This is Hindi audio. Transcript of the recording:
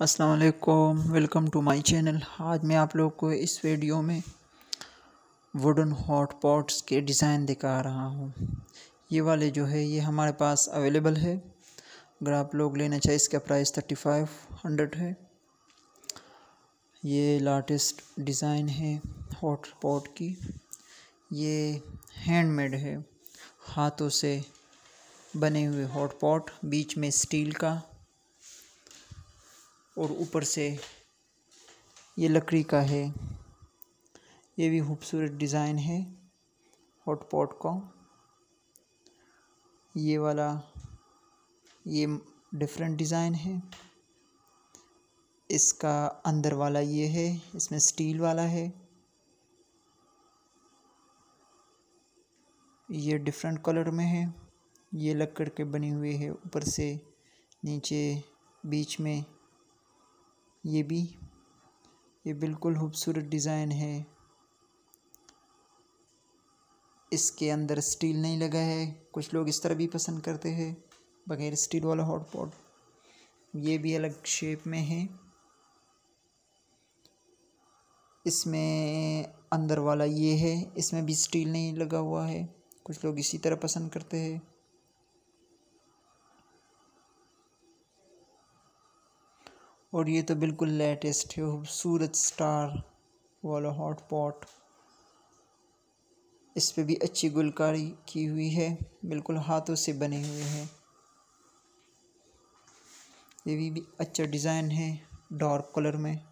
असलकुम वेलकम टू माई चैनल आज मैं आप लोग को इस वीडियो में वुडन हॉट पॉट्स के डिज़ाइन दिखा रहा हूँ ये वाले जो है ये हमारे पास अवेलेबल है अगर आप लोग लेना चाहिए इसका प्राइस थर्टी फाइव हंड्रेड है ये लाटेस्ट डिज़ाइन है हॉट पॉट की ये हैंडमेड है हाथों से बने हुए हॉट पॉट बीच में स्टील का और ऊपर से ये लकड़ी का है ये भी खूबसूरत डिज़ाइन है हॉट पॉट का ये वाला ये डिफरेंट डिज़ाइन है इसका अंदर वाला ये है इसमें स्टील वाला है ये डिफरेंट कलर में है ये लकड़ के बने हुए है ऊपर से नीचे बीच में ये भी ये बिल्कुल खूबसूरत डिज़ाइन है इसके अंदर स्टील नहीं लगा है कुछ लोग इस तरह भी पसंद करते हैं बगैर स्टील वाला हॉट पॉट ये भी अलग शेप में है इसमें अंदर वाला ये है इसमें भी स्टील नहीं लगा हुआ है कुछ लोग इसी तरह पसंद करते हैं और ये तो बिल्कुल लेटेस्ट है खूबसूरत स्टार वाला हॉट पॉट इस पर भी अच्छी गुलकारी की हुई है बिल्कुल हाथों से बने हुए हैं ये भी, भी अच्छा डिज़ाइन है डार्क कलर में